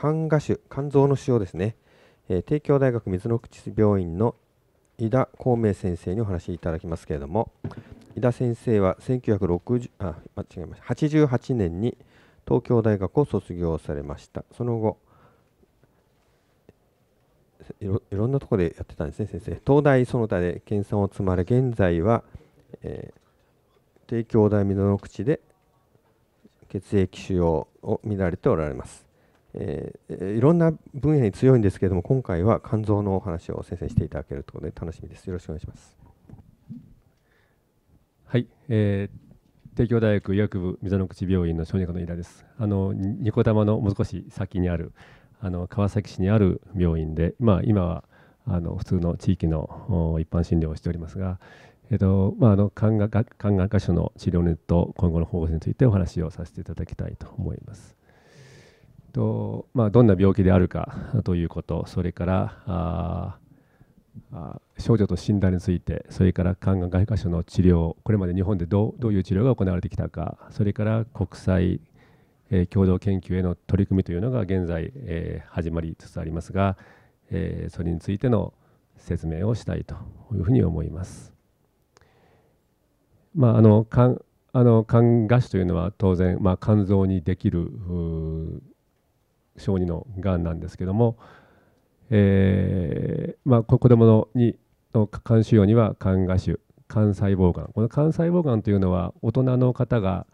肝芽腫、肝臓の腫瘍ですね、えー、帝京大学水の口病院の井田孔明先生にお話しいただきますけれども、井田先生は1960あ間違えました88年に東京大学を卒業されました。その後いろいろんなところでやってたんですね先生東大その他で研鑽を積まれ現在は、えー、帝京大水の口で血液腫瘍を見られておられますえー、いろんな分野に強いんですけれども今回は肝臓のお話を先生していただけるということで楽しみですよろしくお願いしますはい、えー、帝京大学医学部溝の口病院の小児科の飯田ですあのニコ玉のもう少し先にあるあの川崎市にある病院で、まあ、今はあの普通の地域の一般診療をしておりますが、えっとまあ、あの肝がん肝が箇所の治療ネット今後の方法についてお話をさせていただきたいと思います。とまあ、どんな病気であるかということそれから症状と診断についてそれから肝がん外科所の治療これまで日本でどうどういう治療が行われてきたかそれから国際、えー、共同研究への取り組みというのが現在、えー、始まりつつありますが、えー、それについての説明をしたいというふうに思います。まあ、あの肝あの肝芽腫というのは当然、まあ、肝臓にできる小児のがんなんですけども、えーまあ、子どものにの肝腫瘍には肝芽腫肝細胞がんこの肝細胞がんというのは大人の方が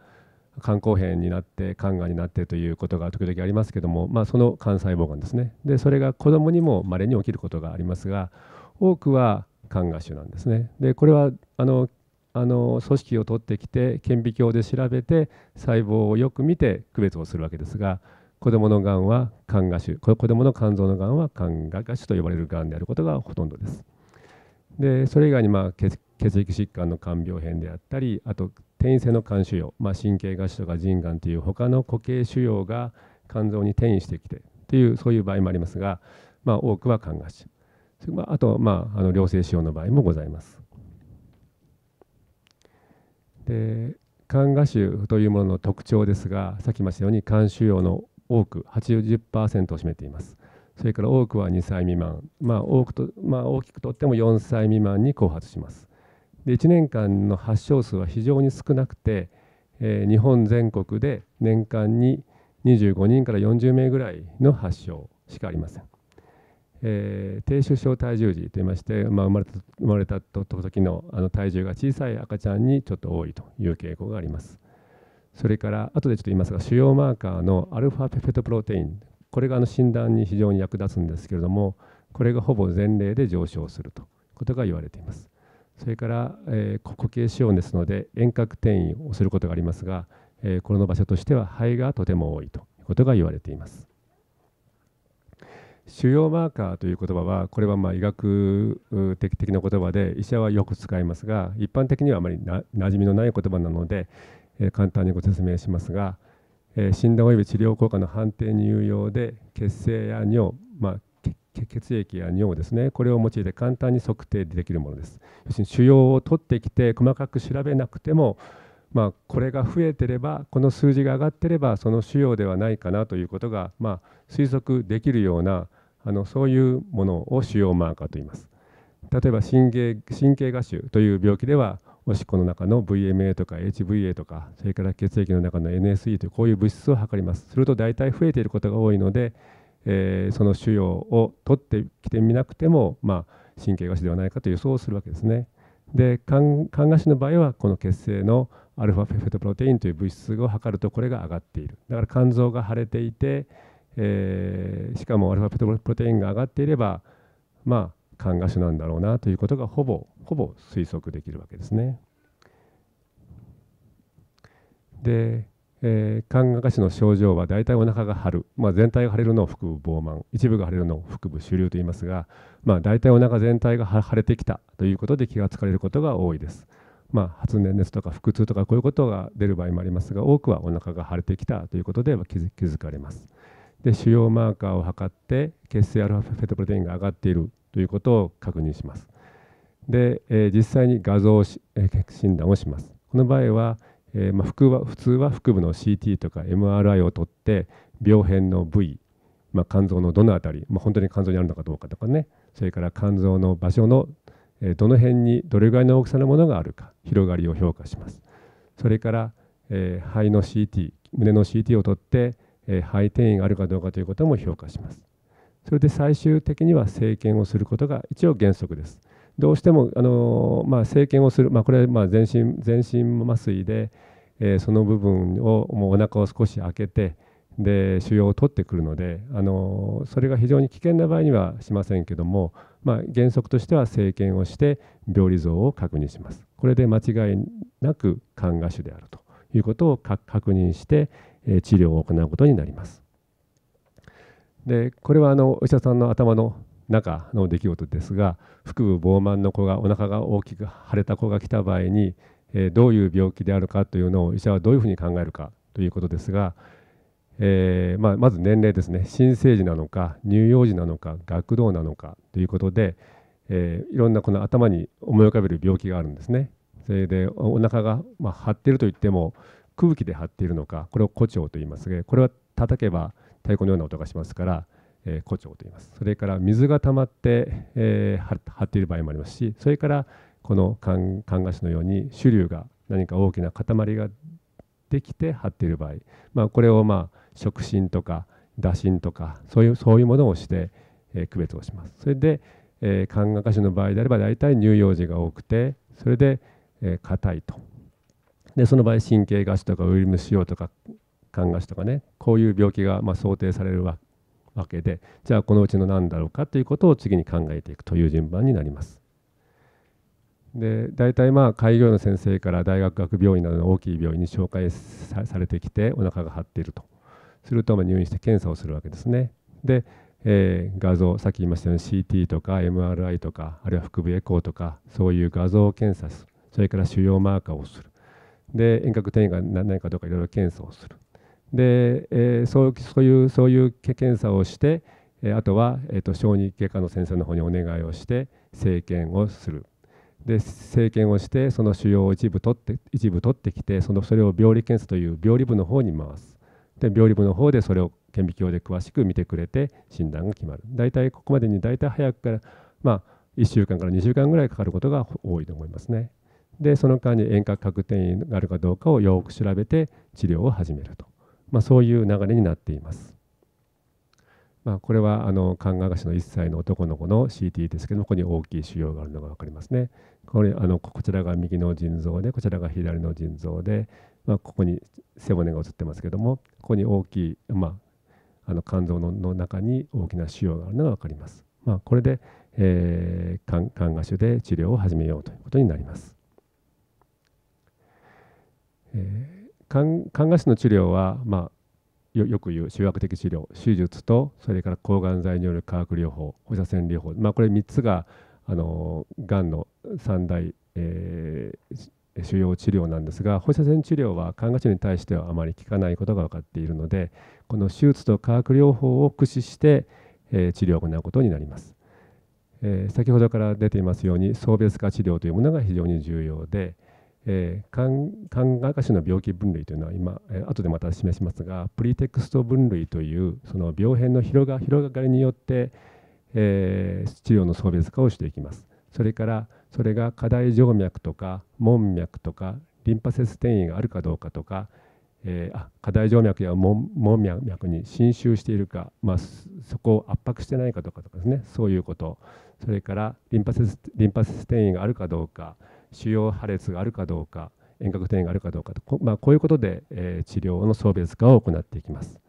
肝硬変になって肝がんになってということが時々ありますけども、まあ、その肝細胞がんですねでそれが子どもにもまれに起きることがありますが多くは肝芽腫なんですねでこれはあのあの組織を取ってきて顕微鏡で調べて細胞をよく見て区別をするわけですが子どものがんは肝芽腫子どもの肝臓のがんは肝芽腫と呼ばれるがんであることがほとんどです。でそれ以外にまあ血血液疾患の肝病変であったりあと転移性の肝腫瘍、まあ、神経芽腫とか腎がんという他の固形腫瘍が肝臓に転移してきてというそういう場合もありますが、まあ、多くは肝芽腫あと、まあ、あの良性腫瘍の場合もございます。で肝芽腫というものの特徴ですがさっき言いましたように肝腫瘍の多く80%を占めていますそれから多くは2歳未満、まあ多くとまあ、大きくとっても4歳未満に後発しますで1年間の発症数は非常に少なくて、えー、日本全国で年間に25人から40名ぐらいの発症しかありません、えー、低出生体重児といいまして、まあ、生まれた生まれた時のあの体重が小さい赤ちゃんにちょっと多いという傾向がありますそれから後でちょっと言いますが腫瘍マーカーのアルファペフェトプロテインこれがあの診断に非常に役立つんですけれどもこれがほぼ前例で上昇するということが言われていますそれから、えー、固形腫瘍ですので遠隔転移をすることがありますが、えー、この場所としては肺がとても多いということが言われています腫瘍マーカーという言葉はこれはまあ医学的的な言葉で医者はよく使いますが一般的にはあまりな馴染みのない言葉なのでえ簡単にご説明しますが、え診断及び治療効果の判定に有用で血清や尿、まあ、血液や尿ですねこれを用いて簡単に測定できるものです要するに腫瘍を取ってきて細かく調べなくてもまあ、これが増えてればこの数字が上がってればその腫瘍ではないかなということが、まあ、推測できるようなあのそういうものを腫瘍マーカーと言います。例えば神経神経芽腫という病気ではおしっこの中の VMA とか HVA とかそれから血液の中の NSE というこういう物質を測りますすると大体増えていることが多いので、えー、その腫瘍を取ってきてみなくても、まあ、神経芽腫ではないかと予想するわけですね。で肝芽腫の場合はこの血清のアルファフェフェトプロテインという物質を測るとこれが上がっているだから肝臓が腫れていて、えー、しかもアルファフェトプロテインが上がっていればまあ肝芽腫なんだろうなということがほぼほぼ推測できるわけですね。で、えー、肝がんの症状は大体お腹が張る、まあ、全体が腫れるのを腹部膨満一部が腫れるのを腹部腫瘤と言いますが、まあ、大体お腹全体が腫れてきたということで気がつかれることが多いです。まあ、発熱熱とか腹痛とかこういうことが出る場合もありますが多くはお腹が腫れてきたということで気づかれますで腫瘍マーカーを測って血清アルファフェトプロテインが上がっているということを確認しますで、えー、実際に画像し、えー、診断をしますこの場合は、えー、まあ、は普通は腹部の CT とか MRI を取って病変の部位、まあ、肝臓のどの辺り、まあ、本当に肝臓にあるのかどうかとかねそれから肝臓の場所の、えどの辺にどれぐらいの大きさのものがあるか広がりを評価します。それから、えー、肺の CT 胸の CT を取って、え肺転移があるかどうかということも評価します。それで最終的には生検をすることが一応原則です。どうしても、あのまあ、生検をする、まあ、これはまあ全身全身麻酔で、えー、その部分をもうお腹を少し開けてで腫瘍を取ってくるので、あのそれが非常に危険な場合にはしませんけども、まあ、原則としては生検をして病理像を確認します。これで間違いなく肝芽腫であるということを確認して、えー、治療を行うことになります。でこれはあのお医者さんの頭の中の出来事ですが腹部膨満の子がお腹が大きく腫れた子が来た場合に、えどういう病気であるかというのを医者はどういうふうに考えるかということですが、えー、まあ、まず年齢ですね新生児なのか乳幼児なのか学童なのかということで、えー、いろんなこの頭に思い浮かべる病気があるんですね。それでお腹がま張っているといっても空気で張っているのかこれを胡蝶と言いますがこれは叩けば太鼓のような音がしますからえー、胡蝶と言いますそれから水が溜まって、えー、張っている場合もありますしそれからこの寒菓子のように種流が何か大きな塊ができて張っている場合、まあ、これをまあ触診とか打診とかそういうそういうものをして、えー、区別をします。それで、え菓子の場合であれば大体乳幼児が多くてそれで硬、えー、いと。でその場合神経菓子とかウイルム腫瘍とか肝菓子とかねこういう病気がまあ想定されるわけわけでじゃあこのうちの何だろうかということを次に考えていくという順番になります。で大体まあ開業医の先生から大学学病院などの大きい病院に紹介されてきてお腹が張っているとするとま入院して検査をするわけですね。で、えー、画像さっき言いましたように CT とか MRI とかあるいは腹部エコーとかそういう画像を検査するそれから腫瘍マーカーをするで遠隔転移が何かどうかいろいろ検査をするで、えー、そうそういうそういう検査をして、えー、あとは、えーと、小児外科の先生の方にお願いをして生検をする。で生検をしてその腫瘍を一部取って一部取ってきてそのそれを病理検査という病理部の方に回すで病理部の方でそれを顕微鏡で詳しく見てくれて診断が決まる大体ここまでに大体早くからまあ1週間から2週間ぐらいかかることが多いと思いますねでその間に遠隔核転移があるかどうかをよく調べて治療を始めるとまあ、そういう流れになっています。まあ、これはあの寒川橋の1歳の男の子の CT ですけどもここに大きい腫瘍があるのが分かりますね。これあのこちらが右の腎臓でこちらが左の腎臓で、まあ、ここに背骨が映ってますけどもここに大きい、まあ、あの肝臓の中に大きな腫瘍があるのが分かります。まあ、これで、えー、肝肝腫で治療を始めようということになります。えー看護師の治療は、まあ、よく言う集約的治療手術とそれから抗がん剤による化学療法放射線療法、まあ、これ3つがあのがんの3大、えー、主要治療なんですが放射線治療は看護師に対してはあまり効かないことが分かっているのでこの手術と化学療法を駆使して、えー、治療を行うことになります。えー、先ほどから出ていますように送別化治療というものが非常に重要で、えー、漢画歌の病気分類というのは今、えー、後でまた示しますがプリテクスト分類というその病変の広が広がりによって、えー、治療の層別化をしていきます。それからそれが過大静脈とか門脈とかリンパ節転移があるかどうかとか、えー、あ過大静脈や門脈に侵襲しているか、まあ、そこを圧迫してないかどうかとかですねそういうことそれからリンパ節リンパ節転移があるかどうか腫瘍破裂があるかどうか遠隔転移があるかどうかとこ,、まあ、こういうことで、え治療の送別化を行っていきます。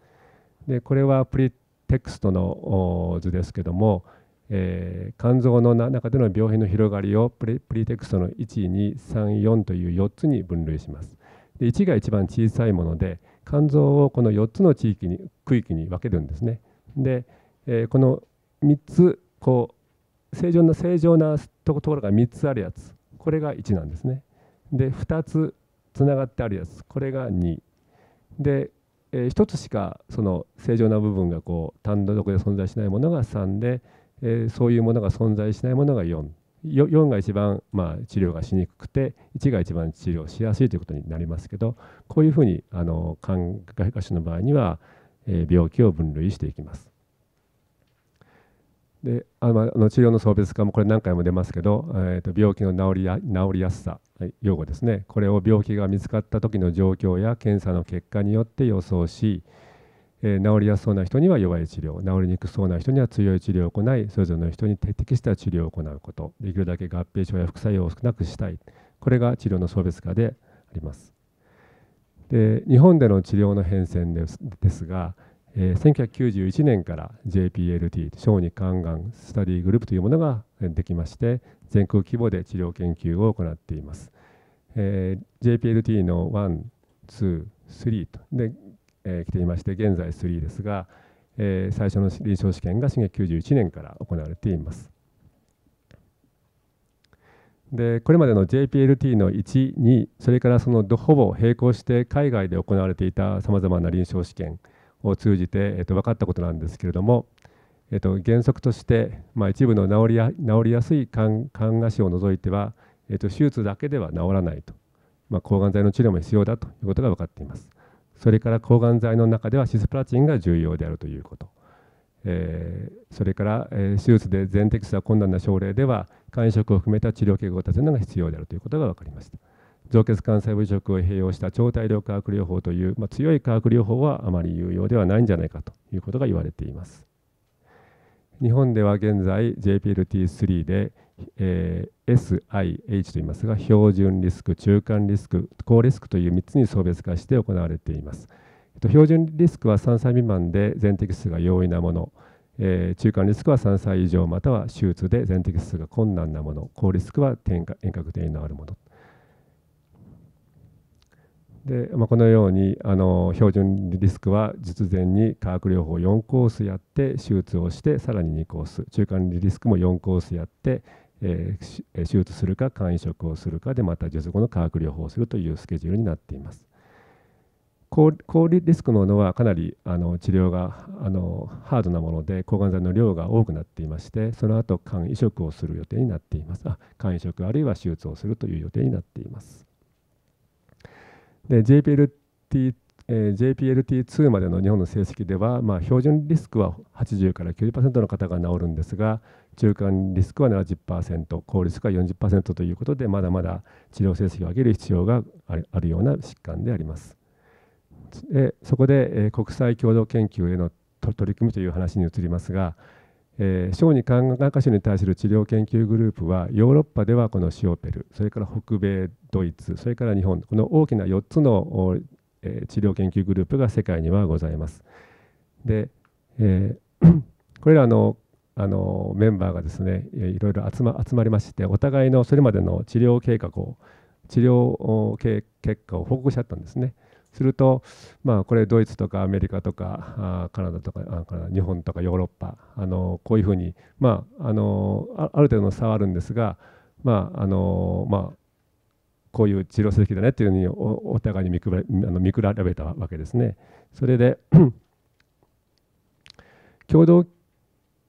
でこれはプリテクストの図ですけども、えー、肝臓の中での病変の広がりをプリプリテクストの1234という4つに分類します。で1が一番小さいもので肝臓をこの4つの地域に区域に分けるんですね。で、えー、この3つこう正常な正常なところが3つあるやつこれが1なんですね。で2つつながってあるやつこれが2。で、えー、1つしかその正常な部分がこう単独で存在しないものが3で、えー、そういうものが存在しないものが4。4が一番、まあ、治療がしにくくて1が一番治療しやすいということになりますけどこういうふうにあの看外科手の場合には、えー、病気を分類していきます。であの治療の送別化もこれ何回も出ますけど、えー、と病気の治りや治りやすさ用語ですねこれを病気が見つかった時の状況や検査の結果によって予想し、えー、治りやすそうな人には弱い治療治りにくそうな人には強い治療を行いそれぞれの人に適した治療を行うことできるだけ合併症や副作用を少なくしたいこれが治療の送別化であります。で日本での治療の変遷ですがえー、1991年から JPLT 小児肝がんスタディグループというものができまして全国規模で治療研究を行っています、えー、JPLT の123とで、えー、来ていまして現在3ですが、えー、最初の臨床試験が1991年から行われていますでこれまでの JPLT の1、2それからそのほぼ並行して海外で行われていたさまざまな臨床試験を通じて、えー、と分かったことなんですけれども、えー、と原則として、まあ、一部の治りや治りやすい肝肝芽腫を除いては、えー、と手術だけでは治らないと、まあ、抗がん剤の治療も必要だということが分かっています。それから抗がん剤の中ではシスプラチンが重要であるということ。えー、それから、えー、手術で全摘出が困難な症例では肝移植を含めた治療計画を立てるのが必要であるということが分かりました。造血幹細胞移植を併用した超大量化学療法という、まあ、強い化学療法はあまり有用ではないんじゃないかということが言われています。日本では現在 JPLT3 で、えー、SIH といいますが標準リスク、中間リスク、高リスクという3つに層別化して行われています。えっと、標準リスクは3歳未満で全摘出が容易なもの、えー、中間リスクは3歳以上または手術で全摘出が困難なもの高リスクは遠隔転移のあるもので、まあ、このようにあの標準リスクは術前に化学療法4コースやって手術をしてさらに2コース中間リスクも4コースやって、えー、手術するか肝移植をするかでまた術後の化学療法をするというスケジュールになっています。高高リスクのものはかなりあの治療があのハードなもので抗がん剤の量が多くなっていましてその後肝移植をする予定になっていますあ肝移植あるいは手術をするという予定になっています。で JPLT2、えー、JPLT2 までの日本の成績では、まあ、標準リスクは80から90%の方が治るんですが中間リスクは70%高リスクは40%ということでまだまだ治療成績を上げる必要があるような疾患であります。でそこで、えー、国際共同研究への取り組みという話に移りますがえー、小児肝学科腫に対する治療研究グループはヨーロッパではこのシオペルそれから北米ドイツそれから日本この大きな4つの、えー、治療研究グループが世界にはございます。で、えー、これらのあのメンバーがですねいろいろ集ま集まりましてお互いのそれまでの治療計画を治療結果を報告しちゃったんですね。すると、まあ、これドイツとかアメリカとかあカナダとかあカナダ日本とかヨーロッパあのこういうふうに、まあ、あのある程度の差はあるんですが、まああのまあ、こういう治療すべきだねっていうふうにおお互いに見くあの見比べたわけですね。それで 共同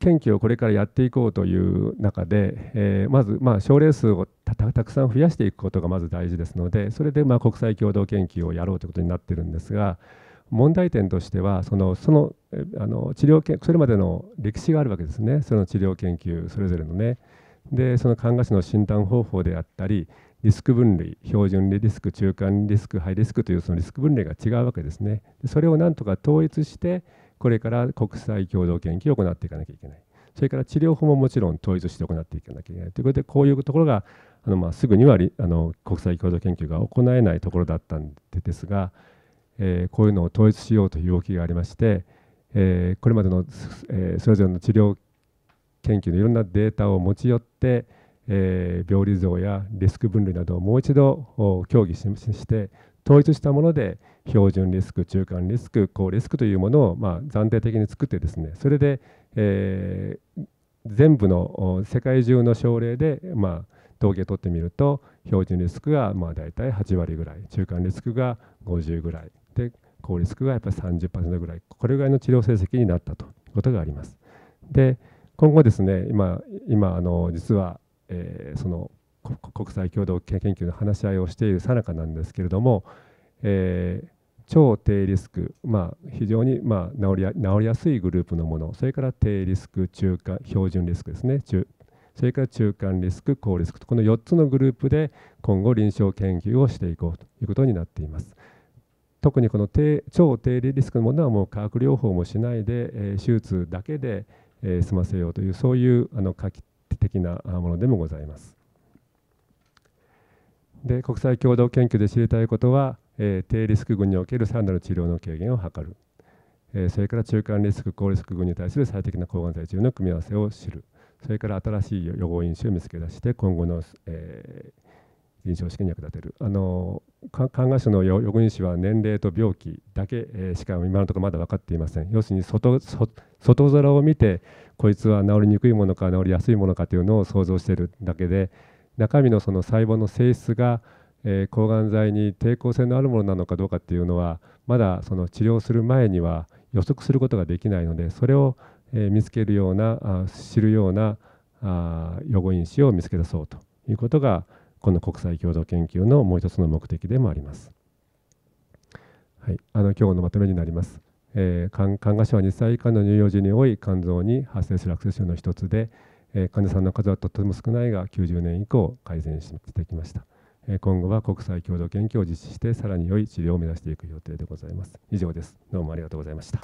研究をこれからやっていこうという中で、えー、まずまあ症例数をたくさん増やしていくことがまず大事ですのでそれでまあ国際共同研究をやろうということになってるんですが問題点としてはそのそのあの治療それまでの歴史があるわけですねその治療研究それぞれのねでその看護師の診断方法であったりリスク分類標準リスク中間リスクハイリスクというそのリスク分類が違うわけですねそれをなんとか統一してこれから国際共同研究を行っていかなきゃいけないそれから治療法ももちろん統一して行っていかなきゃいけないということでこういうところがあのまあすぐにはあの国際共同研究が行えないところだったんですが、えー、こういうのを統一しようという動きがありまして、えー、これまでの、えー、それぞれの治療研究のいろんなデータを持ち寄って、え病理像やリスク分類などをもう一度協議して統一したもので標準リスク中間リスク高リスクというものをま暫定的に作ってですねそれで、えー、全部の世界中の症例でまあ統計取ってみると標準リスクがまあ大体8割ぐらい中間リスクが50ぐらいで高リスクがやっぱり30%ぐらいこれぐらいの治療成績になったということがあります。で今後ですね今今あの実は、えー、その国際共同研究の話し合いをしているさなかなんですけれども、えー、超低リスク、まあ、非常にまあ治りや治りやすいグループのものそれから低リスク中間標準リスクですね中それから中間リスク高リスクとこの4つのグループで今後臨床研究をしていこうということになっています。特にこの低超低リスクのものはもう化学療法もしないで、え手術だけで、え済ませようというそういうあの画期的なものでもございます。で国際共同研究で知りたいことは低リスク群におけるさらなる治療の軽減を図る、それから中間リスク高リスク群に対する最適な抗がん剤治療の組み合わせを知るそれから新しい予防因子を見つけ出して今後の、えー、臨床試験に役立てるあの看護師の予防因子は年齢と病気だけ、しか今のところまだ分かっていません要するに外外空を見てこいつは治りにくいものか治りやすいものかというのを想像しているだけで中身のその細胞の性質がえー、抗がん剤に抵抗性のあるものなのかどうかっていうのはまだその治療する前には予測することができないのでそれを、えー、見つけるようなあ知るようなあ予後因子を見つけ出そうということがこの国際共同研究のもう一つの目的でもあります。はい、あの今日のまとめになります。えー、肝肝は2歳以下の乳幼児に多い肝臓に発生するアクセスの一つで、えー、患者さんの数はとても少ないが90年以降改善してきました。今後は国際共同研究を実施してさらに良い治療を目指していく予定でございます以上ですどうもありがとうございました